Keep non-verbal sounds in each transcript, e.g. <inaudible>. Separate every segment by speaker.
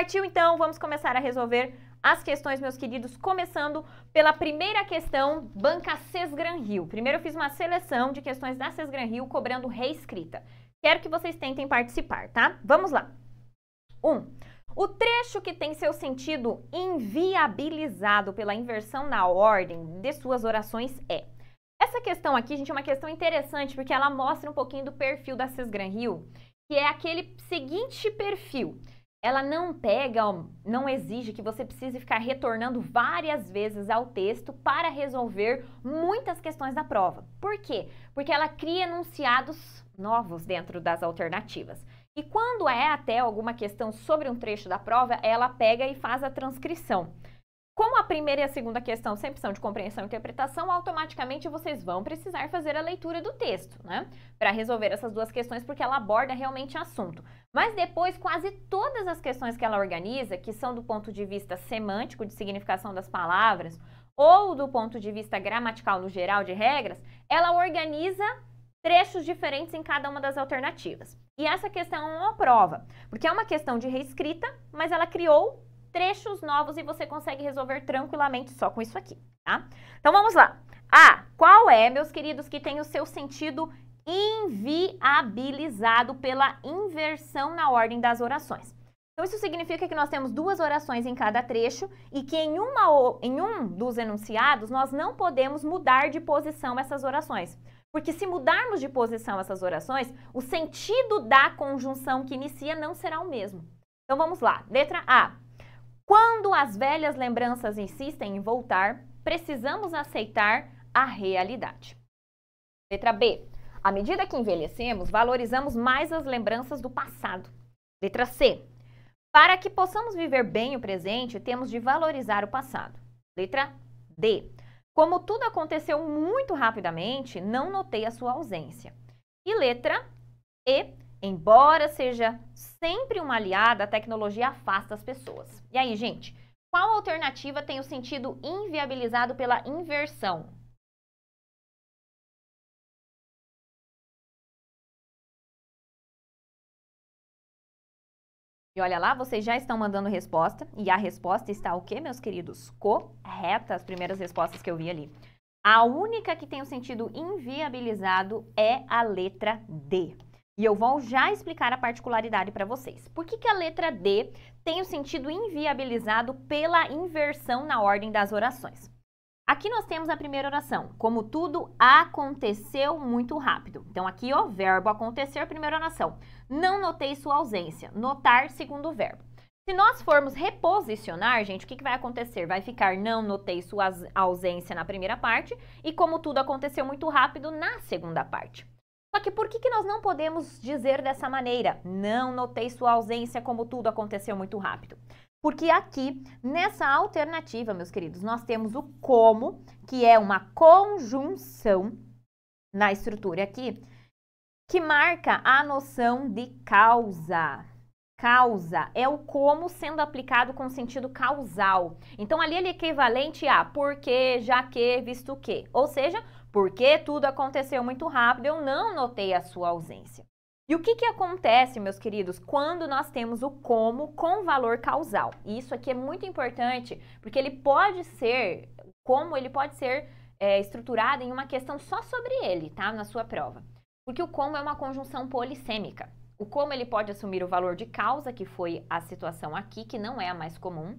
Speaker 1: Partiu então, vamos começar a resolver as questões, meus queridos, começando pela primeira questão, Banca Sesgran Rio. Primeiro eu fiz uma seleção de questões da Sesgran Rio cobrando reescrita. Quero que vocês tentem participar, tá? Vamos lá. 1. Um, o trecho que tem seu sentido inviabilizado pela inversão na ordem de suas orações é. Essa questão aqui, gente, é uma questão interessante porque ela mostra um pouquinho do perfil da Sesgran Rio, que é aquele seguinte perfil ela não pega, não exige que você precise ficar retornando várias vezes ao texto para resolver muitas questões da prova. Por quê? Porque ela cria enunciados novos dentro das alternativas. E quando é até alguma questão sobre um trecho da prova, ela pega e faz a transcrição. Como a primeira e a segunda questão sempre são de compreensão e interpretação, automaticamente vocês vão precisar fazer a leitura do texto, né? Para resolver essas duas questões, porque ela aborda realmente o assunto. Mas depois, quase todas as questões que ela organiza, que são do ponto de vista semântico, de significação das palavras, ou do ponto de vista gramatical no geral de regras, ela organiza trechos diferentes em cada uma das alternativas. E essa questão é uma prova, porque é uma questão de reescrita, mas ela criou trechos novos e você consegue resolver tranquilamente só com isso aqui, tá? Então vamos lá. A, qual é, meus queridos, que tem o seu sentido inviabilizado pela inversão na ordem das orações. Então, isso significa que nós temos duas orações em cada trecho e que em, uma, em um dos enunciados nós não podemos mudar de posição essas orações. Porque se mudarmos de posição essas orações, o sentido da conjunção que inicia não será o mesmo. Então vamos lá. Letra A. Quando as velhas lembranças insistem em voltar, precisamos aceitar a realidade. Letra B. À medida que envelhecemos, valorizamos mais as lembranças do passado. Letra C. Para que possamos viver bem o presente, temos de valorizar o passado. Letra D. Como tudo aconteceu muito rapidamente, não notei a sua ausência. E letra E. Embora seja sempre uma aliada, a tecnologia afasta as pessoas. E aí, gente, qual alternativa tem o sentido inviabilizado pela inversão? E olha lá, vocês já estão mandando resposta. E a resposta está o quê, meus queridos? Correta, as primeiras respostas que eu vi ali. A única que tem o sentido inviabilizado é a letra D. E eu vou já explicar a particularidade para vocês. Por que, que a letra D tem o sentido inviabilizado pela inversão na ordem das orações? Aqui nós temos a primeira oração, como tudo aconteceu muito rápido. Então aqui, ó, verbo acontecer, primeira oração. Não notei sua ausência. Notar, segundo verbo. Se nós formos reposicionar, gente, o que, que vai acontecer? Vai ficar não notei sua ausência na primeira parte e como tudo aconteceu muito rápido na segunda parte. Só que por que, que nós não podemos dizer dessa maneira? Não notei sua ausência como tudo aconteceu muito rápido. Porque aqui, nessa alternativa, meus queridos, nós temos o como, que é uma conjunção na estrutura aqui, que marca a noção de causa. Causa é o como sendo aplicado com sentido causal. Então, ali ele é equivalente a porque, já que, visto que. Ou seja, porque tudo aconteceu muito rápido, eu não notei a sua ausência. E o que, que acontece, meus queridos, quando nós temos o como com valor causal? E isso aqui é muito importante, porque ele pode ser, como ele pode ser é, estruturado em uma questão só sobre ele, tá? Na sua prova. Porque o como é uma conjunção polissêmica. O como ele pode assumir o valor de causa, que foi a situação aqui, que não é a mais comum.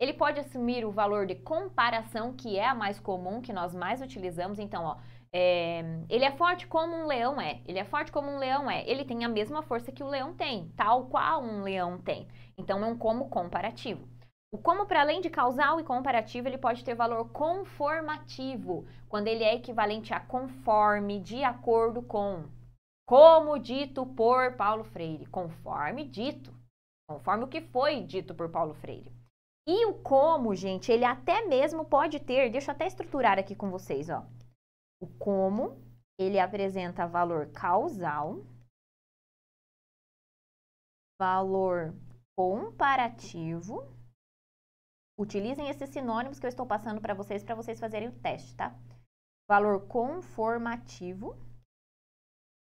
Speaker 1: Ele pode assumir o valor de comparação, que é a mais comum, que nós mais utilizamos. Então, ó, é, ele é forte como um leão é. Ele é forte como um leão é. Ele tem a mesma força que o leão tem, tal qual um leão tem. Então é um como comparativo. O como, para além de causal e comparativo, ele pode ter valor conformativo, quando ele é equivalente a conforme, de acordo com. Como dito por Paulo Freire, conforme dito, conforme o que foi dito por Paulo Freire. E o como, gente, ele até mesmo pode ter, deixa eu até estruturar aqui com vocês, ó. O como, ele apresenta valor causal, valor comparativo. Utilizem esses sinônimos que eu estou passando para vocês, para vocês fazerem o teste, tá? Valor conformativo.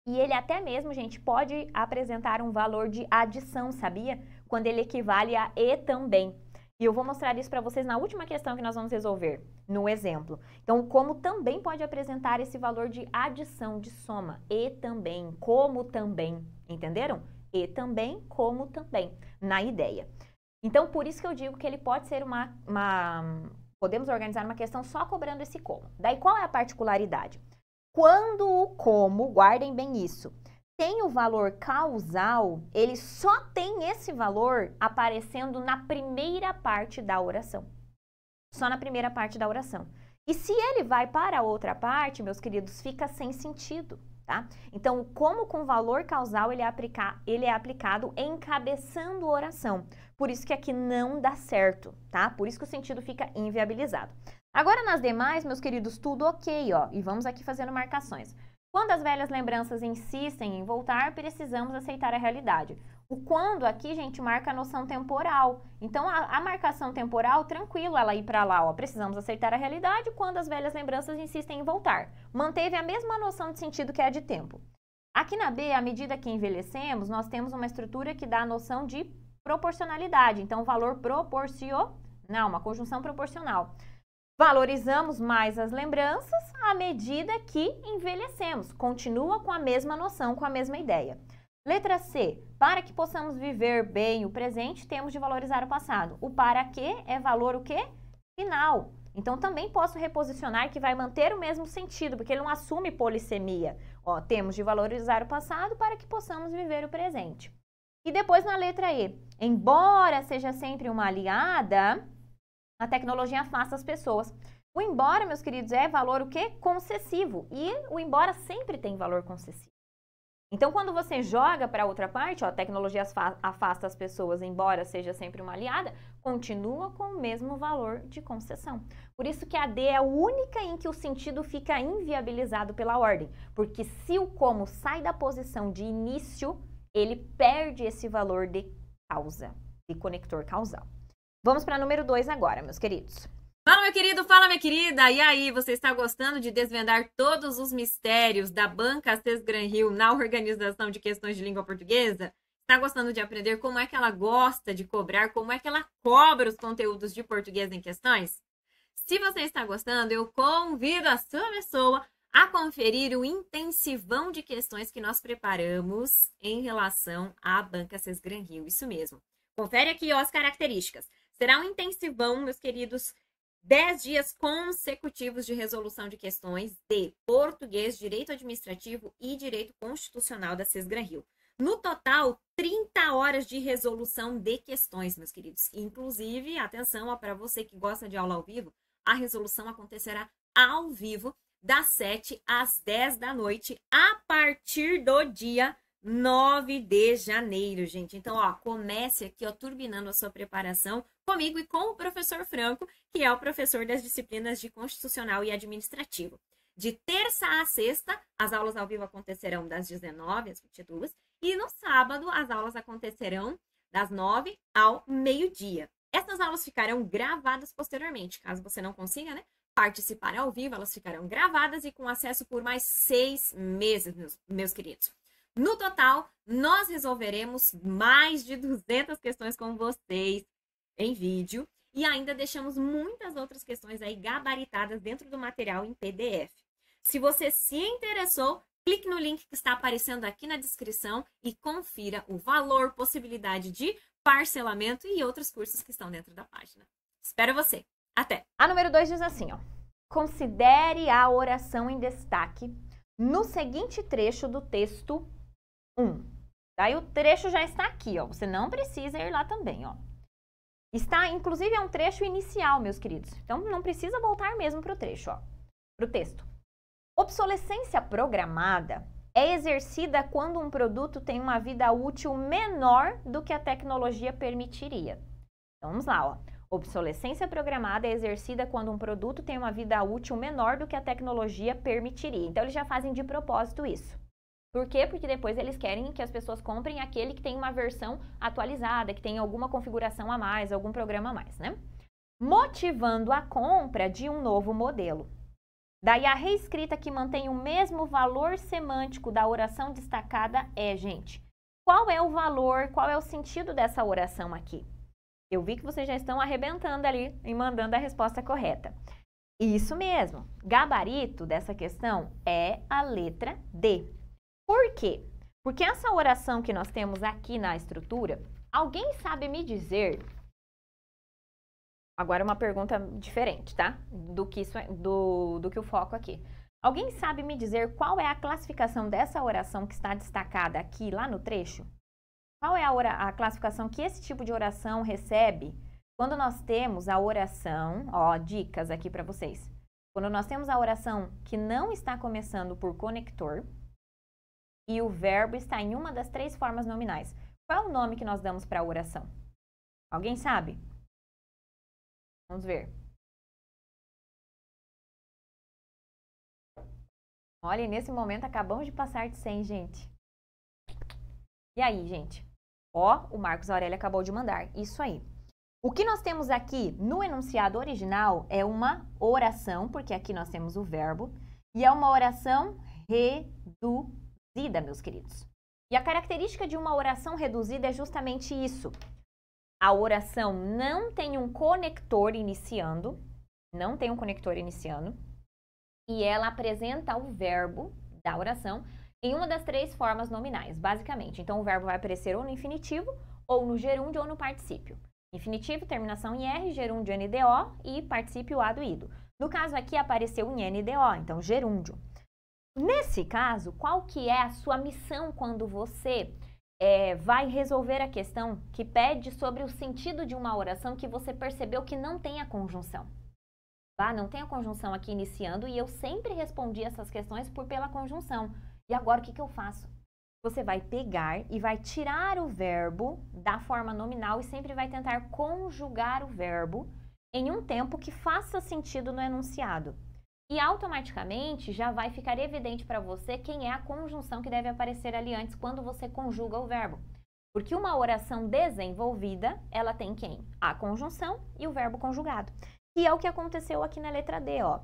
Speaker 1: E ele até mesmo, gente, pode apresentar um valor de adição, sabia? Quando ele equivale a e também. E eu vou mostrar isso para vocês na última questão que nós vamos resolver, no exemplo. Então, como também pode apresentar esse valor de adição, de soma. E também, como também. Entenderam? E também, como também, na ideia. Então, por isso que eu digo que ele pode ser uma, uma podemos organizar uma questão só cobrando esse como. Daí, qual é a particularidade? Quando o como, guardem bem isso, tem o valor causal, ele só tem esse valor aparecendo na primeira parte da oração. Só na primeira parte da oração. E se ele vai para a outra parte, meus queridos, fica sem sentido, tá? Então, como com valor causal ele é, ele é aplicado encabeçando a oração. Por isso que aqui não dá certo, tá? Por isso que o sentido fica inviabilizado. Agora, nas demais, meus queridos, tudo ok, ó. E vamos aqui fazendo marcações. Quando as velhas lembranças insistem em voltar, precisamos aceitar a realidade. O quando aqui, gente, marca a noção temporal. Então, a, a marcação temporal, tranquilo ela ir para lá, ó. Precisamos aceitar a realidade quando as velhas lembranças insistem em voltar. Manteve a mesma noção de sentido que é a de tempo. Aqui na B, à medida que envelhecemos, nós temos uma estrutura que dá a noção de proporcionalidade. Então, valor proporcional, uma conjunção proporcional. Valorizamos mais as lembranças à medida que envelhecemos. Continua com a mesma noção, com a mesma ideia. Letra C. Para que possamos viver bem o presente, temos de valorizar o passado. O para que é valor o quê? Final. Então também posso reposicionar que vai manter o mesmo sentido, porque ele não assume polissemia. Ó, temos de valorizar o passado para que possamos viver o presente. E depois na letra E. Embora seja sempre uma aliada, a tecnologia afasta as pessoas. O embora, meus queridos, é valor o quê? Concessivo. E o embora sempre tem valor concessivo. Então, quando você joga para outra parte, ó, a tecnologia afasta as pessoas, embora seja sempre uma aliada, continua com o mesmo valor de concessão. Por isso que a D é a única em que o sentido fica inviabilizado pela ordem, porque se o como sai da posição de início, ele perde esse valor de causa, de conector causal. Vamos para número 2 agora, meus queridos. Fala, meu querido, fala, minha querida. E aí, você está gostando de desvendar todos os mistérios da Banca Cês Gran Rio na organização de questões de língua portuguesa? Está gostando de aprender como é que ela gosta de cobrar, como é que ela cobra os conteúdos de português em questões? Se você está gostando, eu convido a sua pessoa a conferir o intensivão de questões que nós preparamos em relação à Banca Cês Gran Rio. Isso mesmo. Confere aqui ó, as características. Será um intensivão, meus queridos. 10 dias consecutivos de resolução de questões de português, direito administrativo e direito constitucional da Sesgran Rio. No total, 30 horas de resolução de questões, meus queridos. Inclusive, atenção para você que gosta de aula ao vivo, a resolução acontecerá ao vivo das 7 às 10 da noite, a partir do dia 9 de janeiro, gente. Então, ó, comece aqui, ó, turbinando a sua preparação comigo e com o professor Franco, que é o professor das disciplinas de constitucional e administrativo. De terça a sexta, as aulas ao vivo acontecerão das 19 às 22 e no sábado as aulas acontecerão das 9 ao meio-dia. Essas aulas ficarão gravadas posteriormente, caso você não consiga, né? Participar ao vivo, elas ficarão gravadas e com acesso por mais seis meses, meus, meus queridos. No total, nós resolveremos mais de 200 questões com vocês em vídeo e ainda deixamos muitas outras questões aí gabaritadas dentro do material em PDF. Se você se interessou, clique no link que está aparecendo aqui na descrição e confira o valor, possibilidade de parcelamento e outros cursos que estão dentro da página. Espero você. Até. A número 2 diz assim, ó: Considere a oração em destaque no seguinte trecho do texto 1. Daí o trecho já está aqui, ó. Você não precisa ir lá também, ó. Está, inclusive, é um trecho inicial, meus queridos. Então, não precisa voltar mesmo para o trecho, ó. Para o texto. Obsolescência programada é exercida quando um produto tem uma vida útil menor do que a tecnologia permitiria. Então, vamos lá, ó. Obsolescência programada é exercida quando um produto tem uma vida útil menor do que a tecnologia permitiria. Então, eles já fazem de propósito isso. Por quê? Porque depois eles querem que as pessoas comprem aquele que tem uma versão atualizada, que tem alguma configuração a mais, algum programa a mais, né? Motivando a compra de um novo modelo. Daí a reescrita que mantém o mesmo valor semântico da oração destacada é, gente, qual é o valor, qual é o sentido dessa oração aqui? Eu vi que vocês já estão arrebentando ali e mandando a resposta correta. Isso mesmo, gabarito dessa questão é a letra D. Por quê? Porque essa oração que nós temos aqui na estrutura, alguém sabe me dizer? Agora uma pergunta diferente, tá? Do que isso é, do, do que o foco aqui. Alguém sabe me dizer qual é a classificação dessa oração que está destacada aqui lá no trecho? Qual é a, a classificação que esse tipo de oração recebe quando nós temos a oração, ó, dicas aqui para vocês. Quando nós temos a oração que não está começando por conector, e o verbo está em uma das três formas nominais. Qual é o nome que nós damos para a oração? Alguém sabe? Vamos ver. Olha, nesse momento acabamos de passar de 100, gente. E aí, gente? Ó, o Marcos Aurélio acabou de mandar. Isso aí. O que nós temos aqui no enunciado original é uma oração, porque aqui nós temos o verbo, e é uma oração reduzida reduzida, meus queridos. E a característica de uma oração reduzida é justamente isso. A oração não tem um conector iniciando, não tem um conector iniciando, e ela apresenta o verbo da oração em uma das três formas nominais, basicamente. Então, o verbo vai aparecer ou no infinitivo, ou no gerúndio, ou no particípio. Infinitivo, terminação em R, gerúndio NDO e particípio ido. No caso aqui, apareceu em NDO, então gerúndio. Nesse caso, qual que é a sua missão quando você é, vai resolver a questão que pede sobre o sentido de uma oração que você percebeu que não tem a conjunção? Ah, não tem a conjunção aqui iniciando e eu sempre respondi essas questões por pela conjunção. E agora o que, que eu faço? Você vai pegar e vai tirar o verbo da forma nominal e sempre vai tentar conjugar o verbo em um tempo que faça sentido no enunciado. E automaticamente já vai ficar evidente para você quem é a conjunção que deve aparecer ali antes quando você conjuga o verbo. Porque uma oração desenvolvida, ela tem quem? A conjunção e o verbo conjugado. e é o que aconteceu aqui na letra D, ó.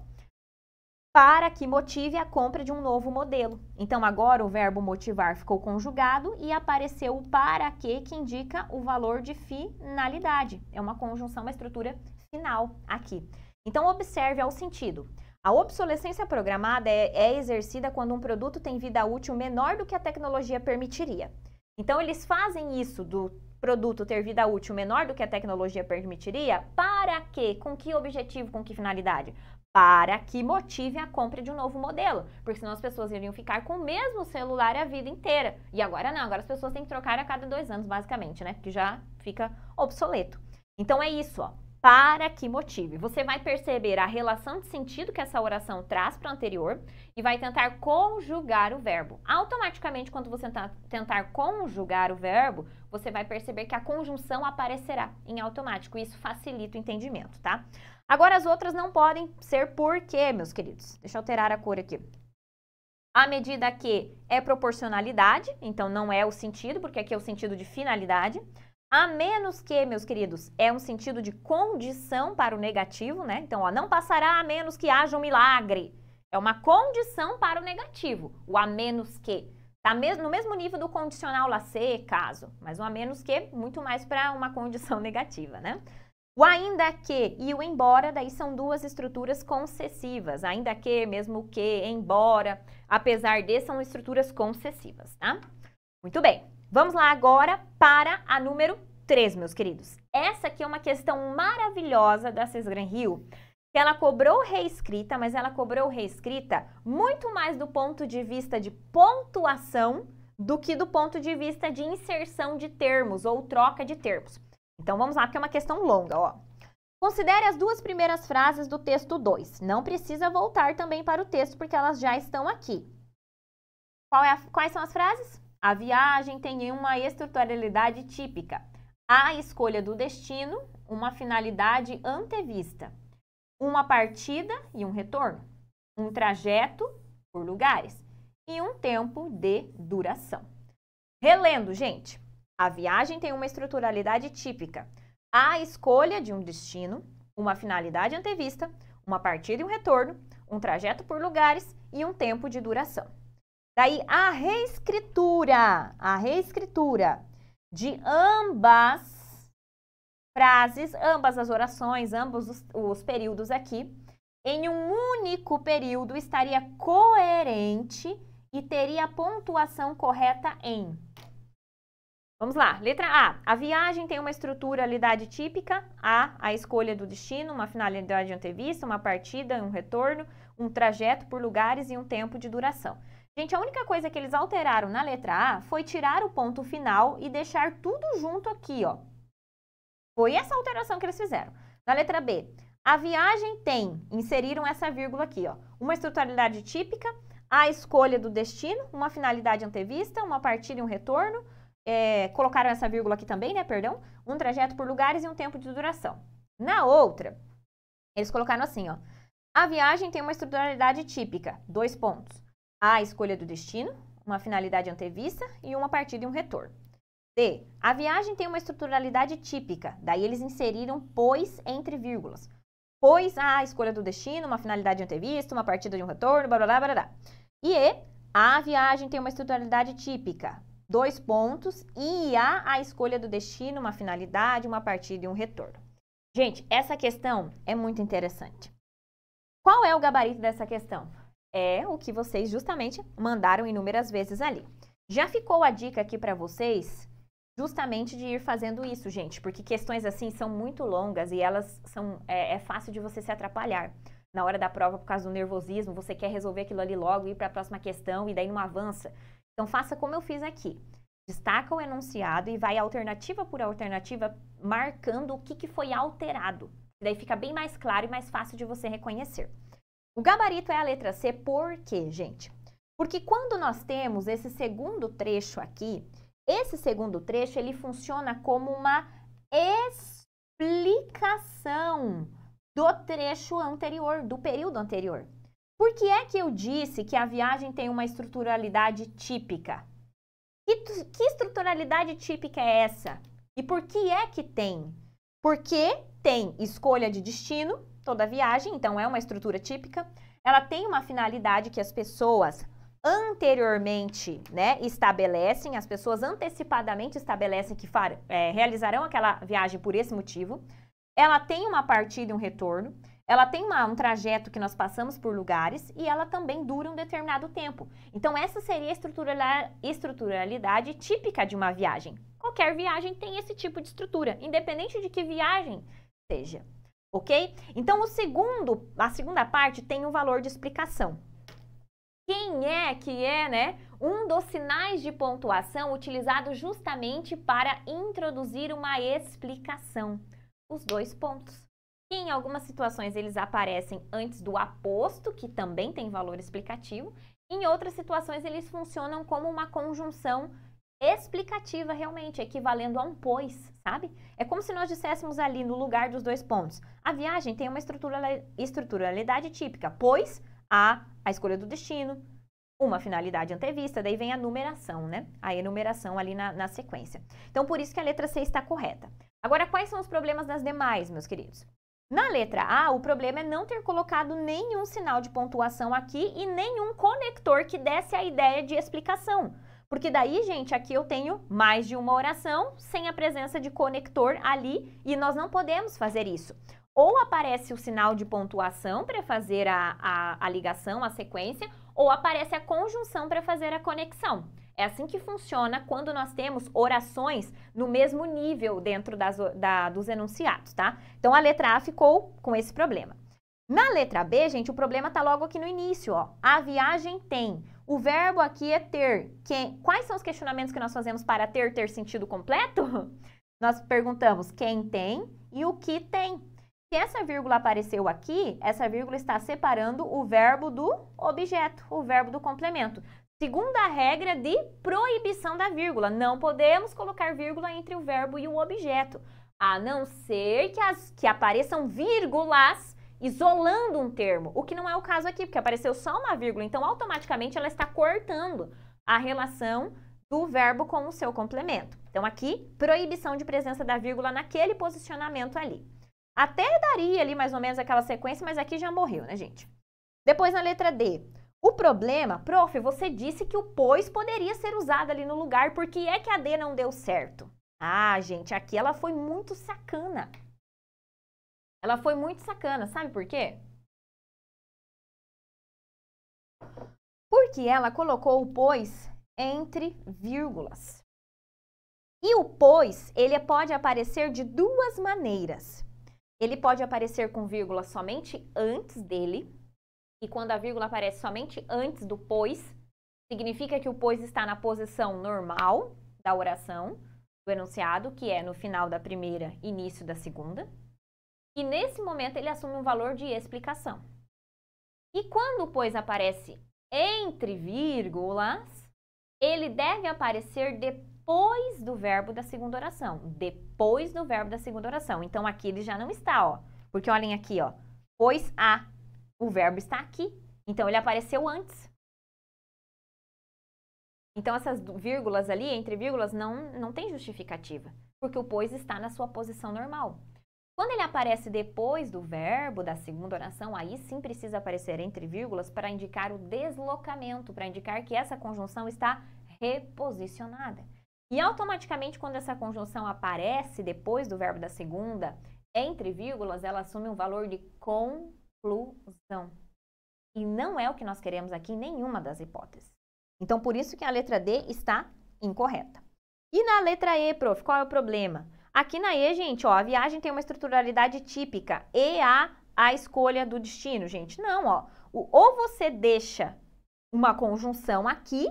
Speaker 1: Para que motive a compra de um novo modelo. Então, agora o verbo motivar ficou conjugado e apareceu o para que, que indica o valor de finalidade. É uma conjunção, uma estrutura final aqui. Então, observe ao sentido. A obsolescência programada é, é, exercida quando um produto tem vida útil menor do que a tecnologia permitiria. Então, eles fazem isso do produto ter vida útil menor do que a tecnologia permitiria para quê? Com que objetivo? Com que finalidade? Para que motive a compra de um novo modelo, porque senão as pessoas iriam ficar com o mesmo celular a vida inteira. E agora não, agora as pessoas têm que trocar a cada dois anos, basicamente, né? Que já fica obsoleto. Então é isso, ó para que motive. Você vai perceber a relação de sentido que essa oração traz para o anterior e vai tentar conjugar o verbo. Automaticamente, quando você tá, tentar conjugar o verbo, você vai perceber que a conjunção aparecerá em automático. Isso facilita o entendimento, tá? Agora, as outras não podem ser porque, meus queridos? Deixa eu alterar a cor aqui. À medida que é proporcionalidade, então não é o sentido, porque aqui é o sentido de finalidade. A menos que, meus queridos, é um sentido de condição para o negativo, né? Então, ó, não passará a menos que haja um milagre. É uma condição para o negativo, o a menos que. Tá mesmo, no mesmo nível do condicional lá se, caso, mas o a menos que, muito mais para uma condição <laughs> negativa, né? O ainda que e o embora, daí são duas estruturas concessivas. Ainda que, mesmo que, embora, apesar de, são estruturas concessivas, tá? Muito bem. Vamos lá agora para a número 3, meus queridos. Essa aqui é uma questão maravilhosa da Cesar Rio, que ela cobrou reescrita, mas ela cobrou reescrita muito mais do ponto de vista de pontuação do que do ponto de vista de inserção de termos ou troca de termos. Então vamos lá, porque é uma questão longa, ó. Considere as duas primeiras frases do texto 2. Não precisa voltar também para o texto, porque elas já estão aqui. É a, quais são as frases? A viagem tem uma estruturalidade típica. a escolha do destino, uma finalidade antevista, uma partida e um retorno, um trajeto por lugares e um tempo de duração. Relendo, gente, a viagem tem uma estruturalidade típica. a escolha de um destino, uma finalidade antevista, uma partida e um retorno, um trajeto por lugares e um tempo de duração. Daí a reescritura, a reescritura de ambas frases, ambas as orações, ambos os, os períodos aqui, em um único período estaria coerente e teria pontuação correta em. Vamos lá, letra A. A viagem tem uma estruturalidade típica. A, a escolha do destino, uma finalidade antevista, uma partida, um retorno, um trajeto por lugares e um tempo de duração. Gente, a única coisa que eles alteraram na letra A foi tirar o ponto final e deixar tudo junto aqui, ó. Foi essa alteração que eles fizeram. Na letra B, a viagem tem, inseriram essa vírgula aqui, ó, uma estruturalidade típica, a escolha do destino, uma finalidade antevista, uma partida e um retorno, é, colocaram essa vírgula aqui também, né, perdão, um trajeto por lugares e um tempo de duração. Na outra, eles colocaram assim, ó, a viagem tem uma estruturalidade típica, dois pontos. A. Escolha do destino, uma finalidade antevista e uma partida e um retorno. D. A viagem tem uma estruturalidade típica, daí eles inseriram pois entre vírgulas. Pois ah, a escolha do destino, uma finalidade antevista, uma partida de um retorno, blá blá blá blá. E E. A viagem tem uma estruturalidade típica, dois pontos, e A. A escolha do destino, uma finalidade, uma partida e um retorno. Gente, essa questão é muito interessante. Qual é o gabarito dessa questão? é o que vocês justamente mandaram inúmeras vezes ali. Já ficou a dica aqui para vocês, justamente de ir fazendo isso, gente, porque questões assim são muito longas e elas são é, é fácil de você se atrapalhar na hora da prova por causa do nervosismo. Você quer resolver aquilo ali logo, e ir para a próxima questão e daí não avança. Então faça como eu fiz aqui. Destaca o enunciado e vai alternativa por alternativa, marcando o que, que foi alterado. Daí fica bem mais claro e mais fácil de você reconhecer. O gabarito é a letra C, por quê, gente? Porque quando nós temos esse segundo trecho aqui, esse segundo trecho ele funciona como uma explicação do trecho anterior, do período anterior. Por que é que eu disse que a viagem tem uma estruturalidade típica? Que, que estruturalidade típica é essa? E por que é que tem? Porque tem escolha de destino, toda a viagem, então é uma estrutura típica. Ela tem uma finalidade que as pessoas anteriormente né, estabelecem, as pessoas antecipadamente estabelecem que far, é, realizarão aquela viagem por esse motivo. Ela tem uma partida e um retorno, ela tem uma, um trajeto que nós passamos por lugares e ela também dura um determinado tempo. Então, essa seria a estrutura, estruturalidade típica de uma viagem. Qualquer viagem tem esse tipo de estrutura, independente de que viagem seja ok? Então, o segundo, a segunda parte tem um valor de explicação. Quem é que é, né? Um dos sinais de pontuação utilizado justamente para introduzir uma explicação. Os dois pontos. E em algumas situações eles aparecem antes do aposto, que também tem valor explicativo. Em outras situações eles funcionam como uma conjunção explicativa realmente, equivalendo a um pois, sabe? É como se nós disséssemos ali no lugar dos dois pontos. A viagem tem uma estrutura estruturalidade típica, pois há a escolha do destino, uma finalidade antevista, daí vem a numeração, né? A enumeração ali na, na sequência. Então, por isso que a letra C está correta. Agora, quais são os problemas das demais, meus queridos? Na letra A, o problema é não ter colocado nenhum sinal de pontuação aqui e nenhum conector que desse a ideia de explicação. Porque daí, gente, aqui eu tenho mais de uma oração sem a presença de conector ali e nós não podemos fazer isso. Ou aparece o sinal de pontuação para fazer a, a, a ligação, a sequência, ou aparece a conjunção para fazer a conexão. É assim que funciona quando nós temos orações no mesmo nível dentro das, da, dos enunciados, tá? Então a letra A ficou com esse problema. Na letra B, gente, o problema está logo aqui no início, ó. A viagem tem o verbo aqui é ter. quais são os questionamentos que nós fazemos para ter ter sentido completo? <laughs> Nós perguntamos quem tem e o que tem. Se essa vírgula apareceu aqui, essa vírgula está separando o verbo do objeto, o verbo do complemento. Segunda regra de proibição da vírgula: não podemos colocar vírgula entre o verbo e o objeto, a não ser que, as, que apareçam vírgulas isolando um termo, o que não é o caso aqui, porque apareceu só uma vírgula, então automaticamente ela está cortando a relação do verbo com o seu complemento. Então aqui, proibição de presença da vírgula naquele posicionamento ali. Até daria ali mais ou menos aquela sequência, mas aqui já morreu, né, gente? Depois na letra D, o problema, prof, você disse que o pois poderia ser usado ali no lugar, por que é que a D não deu certo? Ah, gente, aqui ela foi muito sacana. Ela foi muito sacana, sabe por quê? Porque ela colocou o pois entre vírgulas. E o pois, ele pode aparecer de duas maneiras. Ele pode aparecer com vírgula somente antes dele, e quando a vírgula aparece somente antes do pois, significa que o pois está na posição normal da oração, do enunciado, que é no final da primeira, início da segunda. E nesse momento ele assume um valor de explicação. E quando pois aparece entre vírgulas, ele deve aparecer depois do verbo da segunda oração. Depois do verbo da segunda oração. Então aqui ele já não está, ó. Porque olhem aqui, ó. Pois a. O verbo está aqui. Então ele apareceu antes. Então essas vírgulas ali, entre vírgulas, não, não tem justificativa. Porque o pois está na sua posição normal. Quando ele aparece depois do verbo da segunda oração, aí sim precisa aparecer entre vírgulas para indicar o deslocamento, para indicar que essa conjunção está reposicionada. E automaticamente, quando essa conjunção aparece depois do verbo da segunda, entre vírgulas, ela assume um valor de conclusão. E não é o que nós queremos aqui em nenhuma das hipóteses. Então, por isso que a letra D está incorreta. E na letra E, prof, qual é o problema? Aqui na E, gente, ó, a viagem tem uma estruturalidade típica. E a a escolha do destino, gente. Não, ó. O, ou você deixa uma conjunção aqui,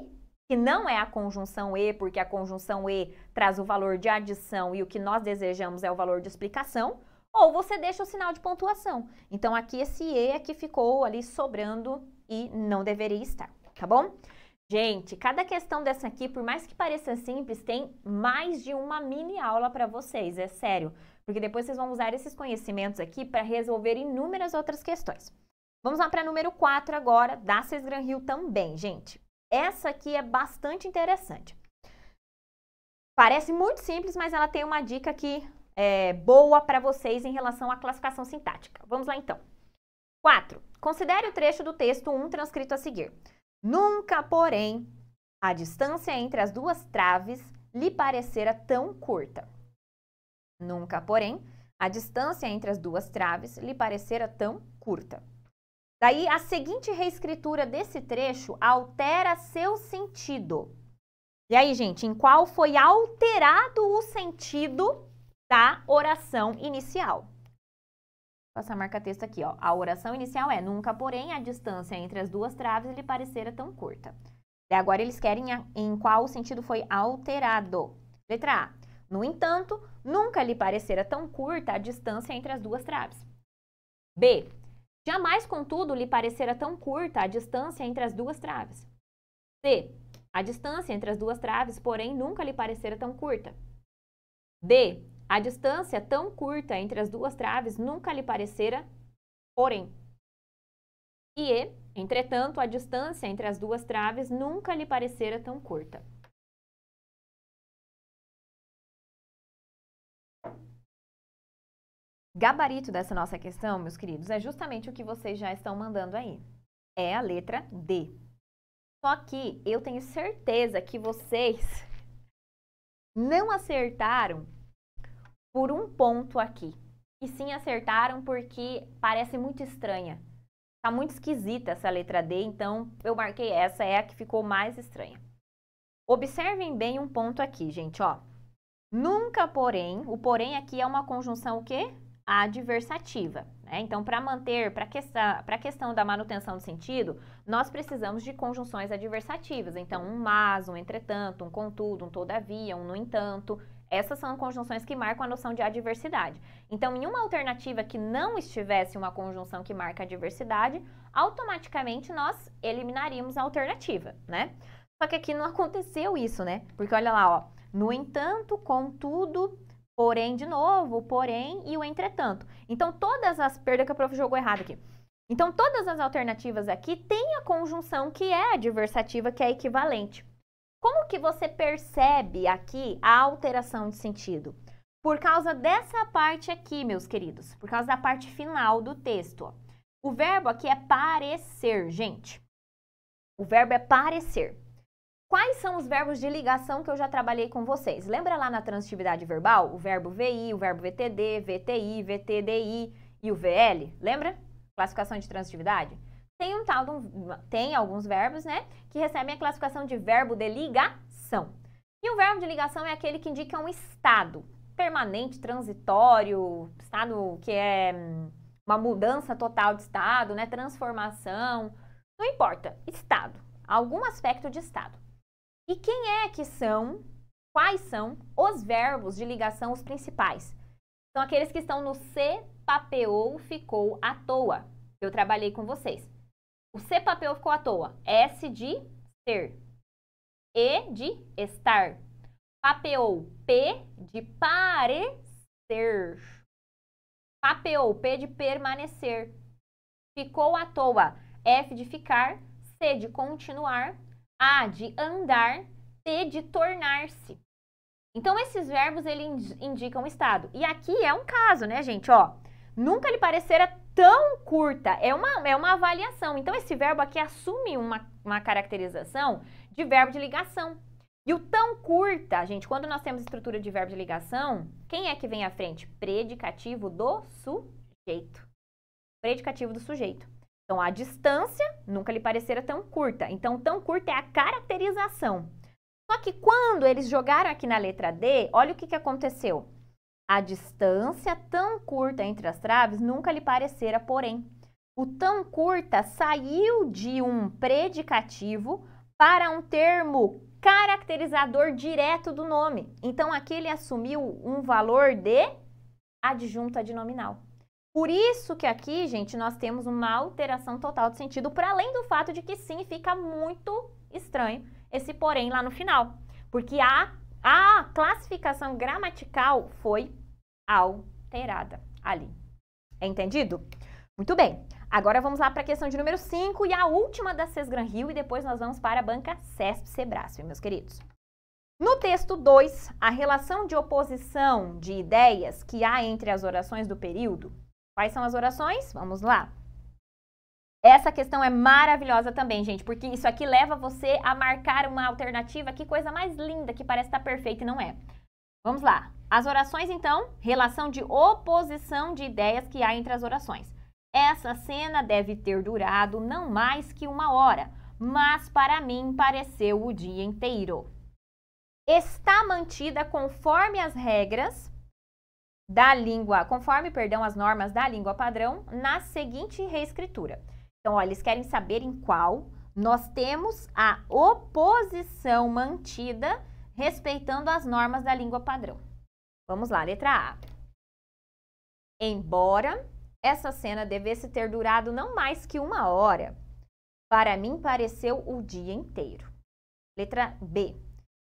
Speaker 1: que não é a conjunção E, porque a conjunção E traz o valor de adição e o que nós desejamos é o valor de explicação, ou você deixa o sinal de pontuação. Então, aqui esse E é que ficou ali sobrando e não deveria estar, tá bom? Gente, cada questão dessa aqui, por mais que pareça simples, tem mais de uma mini aula para vocês, é sério. Porque depois vocês vão usar esses conhecimentos aqui para resolver inúmeras outras questões. Vamos lá para número 4 agora, da Cis Gran Rio também, gente. Essa aqui é bastante interessante. Parece muito simples, mas ela tem uma dica aqui é, boa para vocês em relação à classificação sintática. Vamos lá então. 4. Considere o trecho do texto 1 transcrito a seguir. Nunca, porém, a distância entre as duas traves lhe parecera tão curta. Nunca, porém, a distância entre as duas traves lhe parecera tão curta. Daí, a seguinte reescritura desse trecho altera seu sentido. E aí, gente, em qual foi alterado o sentido da oração inicial? Passar marca-texto aqui, ó. A oração inicial é: Nunca, porém, a distância entre as duas traves lhe parecera tão curta. E agora eles querem a, em qual sentido foi alterado. Letra A. No entanto, nunca lhe parecera tão curta a distância entre as duas traves. B. Jamais, contudo, lhe parecera tão curta a distância entre as duas traves. C. A distância entre as duas traves, porém, nunca lhe parecera tão curta. D. A distância tão curta entre as duas traves nunca lhe parecera, porém. E, entretanto, a distância entre as duas traves nunca lhe parecera tão curta. Gabarito dessa nossa questão, meus queridos, é justamente o que vocês já estão mandando aí. É a letra D. Só que eu tenho certeza que vocês não acertaram por um ponto aqui. E sim acertaram porque parece muito estranha. Tá muito esquisita essa letra D, então eu marquei essa, é a que ficou mais estranha. Observem bem um ponto aqui, gente, ó. Nunca, porém, o porém aqui é uma conjunção o quê? Adversativa. Né? Então, para manter, para a questão da manutenção do sentido, nós precisamos de conjunções adversativas. Então, um mas, um entretanto, um contudo, um todavia, um no entanto. Essas são conjunções que marcam a noção de adversidade. Então, em uma alternativa que não estivesse uma conjunção que marca a adversidade, automaticamente nós eliminaríamos a alternativa, né? Só que aqui não <laughs> aconteceu isso, né? Porque olha lá, ó. No entanto, contudo, porém, de novo, porém e o entretanto. Então, todas as. Perda que a prof jogou errado aqui. Então, todas as alternativas aqui têm a conjunção que é adversativa, que é equivalente. Como que você percebe aqui a alteração de sentido? Por causa dessa parte aqui, meus queridos, por causa da parte final do texto. Ó. O verbo aqui é parecer, gente. O verbo é parecer. Quais são os verbos de ligação que eu já trabalhei com vocês? Lembra lá na transitividade verbal? O verbo VI, o verbo VTD, VTI, VTDI e o VL? Lembra? Classificação de transitividade? tem um tal um, tem alguns verbos, né, que recebem a classificação de verbo de ligação. E o verbo de ligação é aquele que indica um estado permanente, transitório, estado que é hum, uma mudança total de estado, né, transformação, não importa, estado, algum aspecto de estado. E quem é que são, quais são os verbos de ligação os principais? São aqueles que estão no se papeou, ficou à toa. Eu trabalhei com vocês. O C papel ficou à toa. S de ser. E de estar. Papeou P de parecer. Papeou P de permanecer. Ficou à toa. F de ficar. C de continuar. A de andar. T de tornar-se. Então, esses verbos, eles indicam estado. E aqui é um caso, né, gente? Ó, nunca lhe parecera tão curta. É uma, é uma avaliação. Então, esse verbo aqui assume uma, uma caracterização de verbo de ligação. E o tão curta, gente, quando nós temos estrutura de verbo de ligação, quem é que vem à frente? Predicativo do sujeito. Predicativo do sujeito. Então, a distância nunca lhe parecera tão curta. Então, tão curta é a caracterização. Só que quando eles jogaram aqui na letra D, olha o que, que aconteceu. A distância tão curta entre as traves nunca lhe parecera, porém. O tão curta saiu de um predicativo para um termo caracterizador direto do nome. Então aqui ele assumiu um valor de adjunto adnominal. Por isso que aqui, gente, nós temos uma alteração total de sentido, para além do fato de que sim, fica muito estranho esse porém lá no final. Porque a a classificação gramatical foi alterada ali. É entendido? Muito bem. Agora vamos lá para a questão de número 5 e a última da Sesgran Rio e depois nós vamos para a banca CESP Sebrasf, meus queridos. No texto 2, a relação de oposição de ideias que há entre as orações do período. Quais são as orações? Vamos lá. Essa questão é maravilhosa também, gente, porque isso aqui leva você a marcar uma alternativa. Que coisa mais linda, que parece estar perfeita e não é. Vamos lá. As orações, então, relação de oposição de ideias que há entre as orações. Essa cena deve ter durado não mais que uma hora, mas para mim pareceu o dia inteiro. Está mantida conforme as regras da língua, conforme, perdão, as normas da língua padrão na seguinte reescritura. Então, olha, eles querem saber em qual nós temos a oposição mantida respeitando as normas da língua padrão. Vamos lá, letra A. Embora essa cena devesse ter durado não mais que uma hora, para mim pareceu o dia inteiro. Letra B.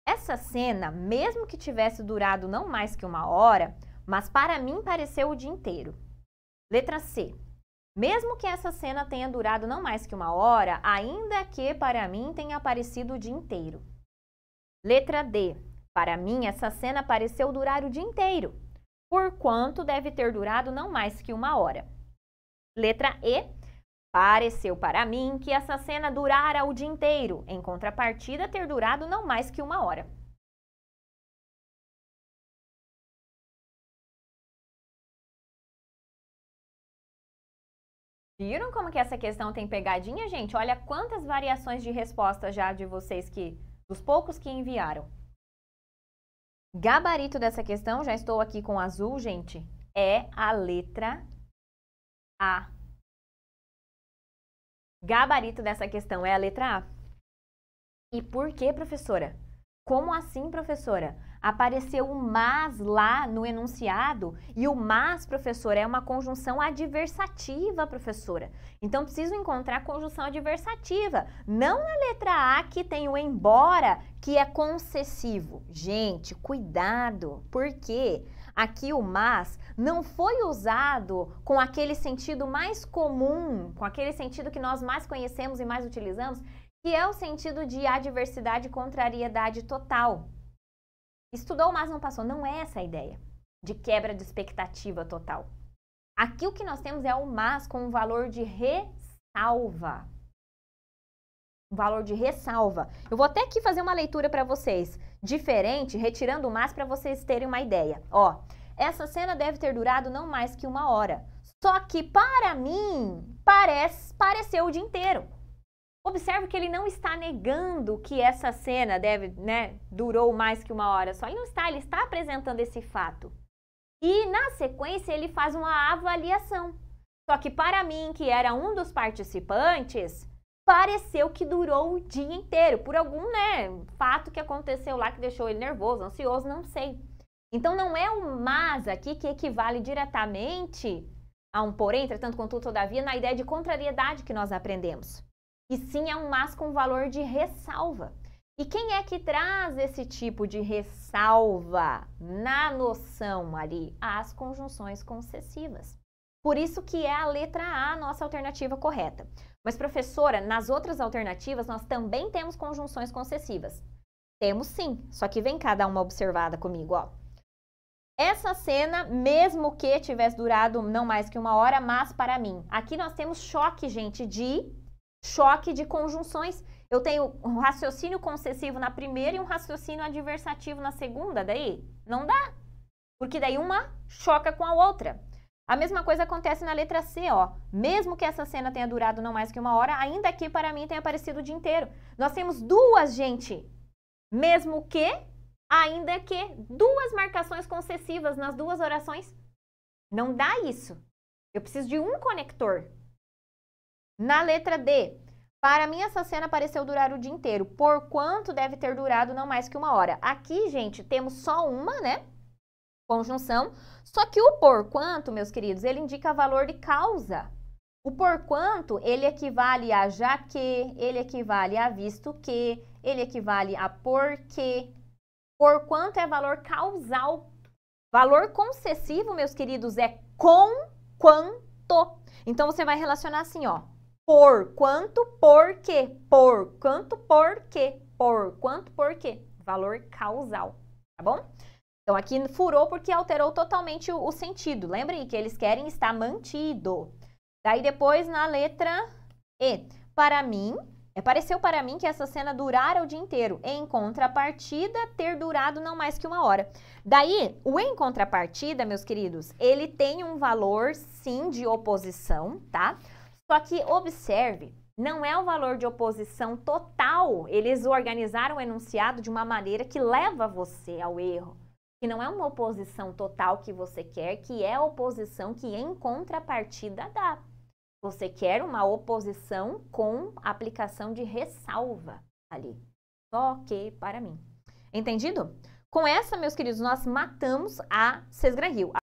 Speaker 1: Essa cena, mesmo que tivesse durado não mais que uma hora, mas para mim pareceu o dia inteiro. Letra C. Mesmo que essa cena tenha durado não mais que uma hora, ainda que para mim tenha aparecido o dia inteiro. Letra D. Para mim, essa cena pareceu durar o dia inteiro, porquanto deve ter durado não mais que uma hora. Letra E. Pareceu para mim que essa cena durara o dia inteiro, em contrapartida, ter durado não mais que uma hora. Viram como que essa questão tem pegadinha, gente? Olha quantas variações de resposta já de vocês que, dos poucos que enviaram. Gabarito dessa questão, já estou aqui com azul, gente, é a letra A. Gabarito dessa questão é a letra A. E por que, professora? Como assim, professora? Apareceu o mas lá no enunciado e o mas, professora, é uma conjunção adversativa, professora. Então preciso encontrar conjunção adversativa, não na letra A que tem o embora, que é concessivo. Gente, cuidado, porque aqui o mas não foi usado com aquele sentido mais comum, com aquele sentido que nós mais conhecemos e mais utilizamos, que é o sentido de adversidade e contrariedade total. Estudou, mas não passou. Não é essa a ideia de quebra de expectativa total. Aqui o que nós temos é o mas com um valor de ressalva. O valor de ressalva. Eu vou até aqui fazer uma leitura para vocês, diferente, retirando o mas para vocês terem uma ideia. Ó, essa cena deve ter durado não mais que uma hora. Só que para mim, parece, pareceu o dia inteiro. Observe que ele não está negando que essa cena deve, né, durou mais que uma hora só. Ele não está, ele está apresentando esse fato. E na sequência ele faz uma avaliação. Só que para mim, que era um dos participantes, pareceu que durou o dia inteiro, por algum, né, fato que aconteceu lá que deixou ele nervoso, ansioso, não sei. Então não é um mas aqui que equivale diretamente a um porém, entretanto, contudo, todavia, na ideia de contrariedade que nós aprendemos. E sim é um mas com valor de ressalva. E quem é que traz esse tipo de ressalva na noção ali? As conjunções concessivas. Por isso que é a letra A a nossa alternativa correta. Mas professora, nas outras alternativas nós também temos conjunções concessivas. Temos sim, só que vem cada uma observada comigo, ó. Essa cena, mesmo que tivesse durado não mais que uma hora, mas para mim. Aqui nós temos choque, gente, de choque de conjunções. Eu tenho um raciocínio concessivo na primeira e um raciocínio adversativo na segunda, daí não dá. Porque daí uma choca com a outra. A mesma coisa acontece na letra C, ó. Mesmo que essa cena tenha durado não mais que uma hora, ainda que para mim tenha aparecido o dia inteiro. Nós temos duas, gente. Mesmo que, ainda que, duas marcações concessivas nas duas orações. Não dá isso. Eu preciso de um conector na letra D, para mim essa cena pareceu durar o dia inteiro. Por quanto deve ter durado não mais que uma hora? Aqui, gente, temos só uma, né? Conjunção. Só que o por quanto, meus queridos, ele indica valor de causa. O porquanto, ele equivale a já que, ele equivale a visto que, ele equivale a porque. Porquanto é valor causal. Valor concessivo, meus queridos, é com quanto. Então, você vai relacionar assim, ó por quanto, por quê? Por quanto, por quê? Por quanto, por quê? Valor causal, tá bom? Então aqui furou porque alterou totalmente o, o sentido. Lembrem que eles querem estar mantido. Daí depois na letra E, para mim, apareceu é, para mim que essa cena durara o dia inteiro, em contrapartida, ter durado não mais que uma hora. Daí, o em contrapartida, meus queridos, ele tem um valor, sim, de oposição, tá? Só que observe, não é o valor de oposição total. Eles organizaram o enunciado de uma maneira que leva você ao erro. Que não é uma oposição total que você quer, que é a oposição que em contrapartida dá. Você quer uma oposição com aplicação de ressalva ali. Só que para mim. Entendido? Com essa, meus queridos, nós matamos a Sesgran